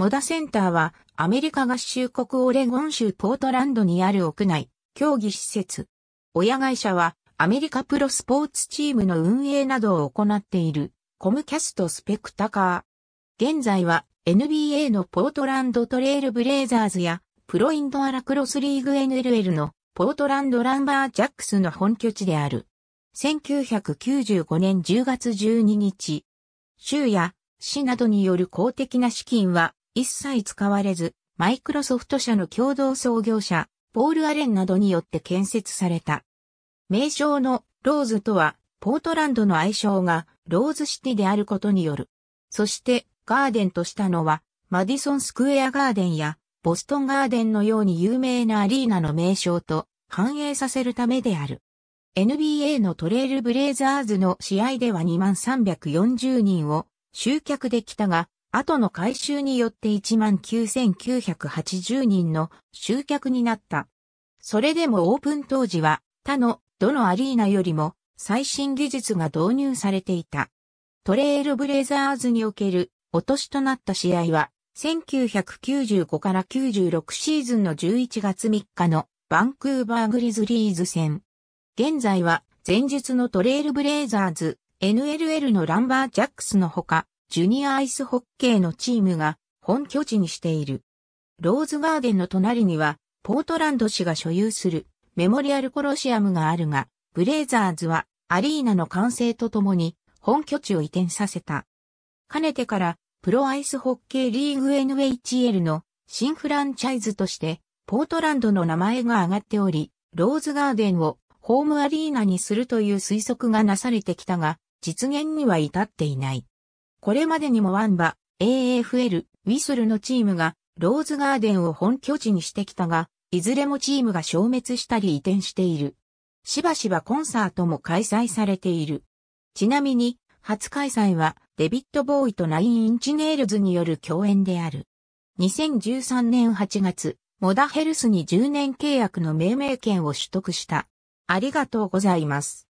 モダセンターはアメリカ合衆国オレゴン州ポートランドにある屋内競技施設。親会社はアメリカプロスポーツチームの運営などを行っているコムキャストスペクタカー。現在は NBA のポートランドトレイルブレイザーズやプロインドアラクロスリーグ NLL のポートランドランバージャックスの本拠地である。1995年10月12日、州や市などによる公的な資金は一切使われず、マイクロソフト社の共同創業者、ポール・アレンなどによって建設された。名称のローズとは、ポートランドの愛称がローズシティであることによる。そして、ガーデンとしたのは、マディソンスクエアガーデンや、ボストンガーデンのように有名なアリーナの名称と反映させるためである。NBA のトレイルブレイザーズの試合では2340人を集客できたが、後の改修によって19,980人の集客になった。それでもオープン当時は他のどのアリーナよりも最新技術が導入されていた。トレイルブレザーズにおける落としとなった試合は1995から96シーズンの11月3日のバンクーバーグリズリーズ戦。現在は前述のトレイルブレイザーズ NLL のランバージャックスのほかジュニアアイスホッケーのチームが本拠地にしている。ローズガーデンの隣には、ポートランド市が所有するメモリアルコロシアムがあるが、ブレイザーズはアリーナの完成とともに本拠地を移転させた。かねてからプロアイスホッケーリーグ NHL の新フランチャイズとしてポートランドの名前が挙がっており、ローズガーデンをホームアリーナにするという推測がなされてきたが、実現には至っていない。これまでにもワンバ、AFL、ウィスルのチームが、ローズガーデンを本拠地にしてきたが、いずれもチームが消滅したり移転している。しばしばコンサートも開催されている。ちなみに、初開催は、デビッド・ボーイとナイン・インチネールズによる共演である。2013年8月、モダヘルスに10年契約の命名権を取得した。ありがとうございます。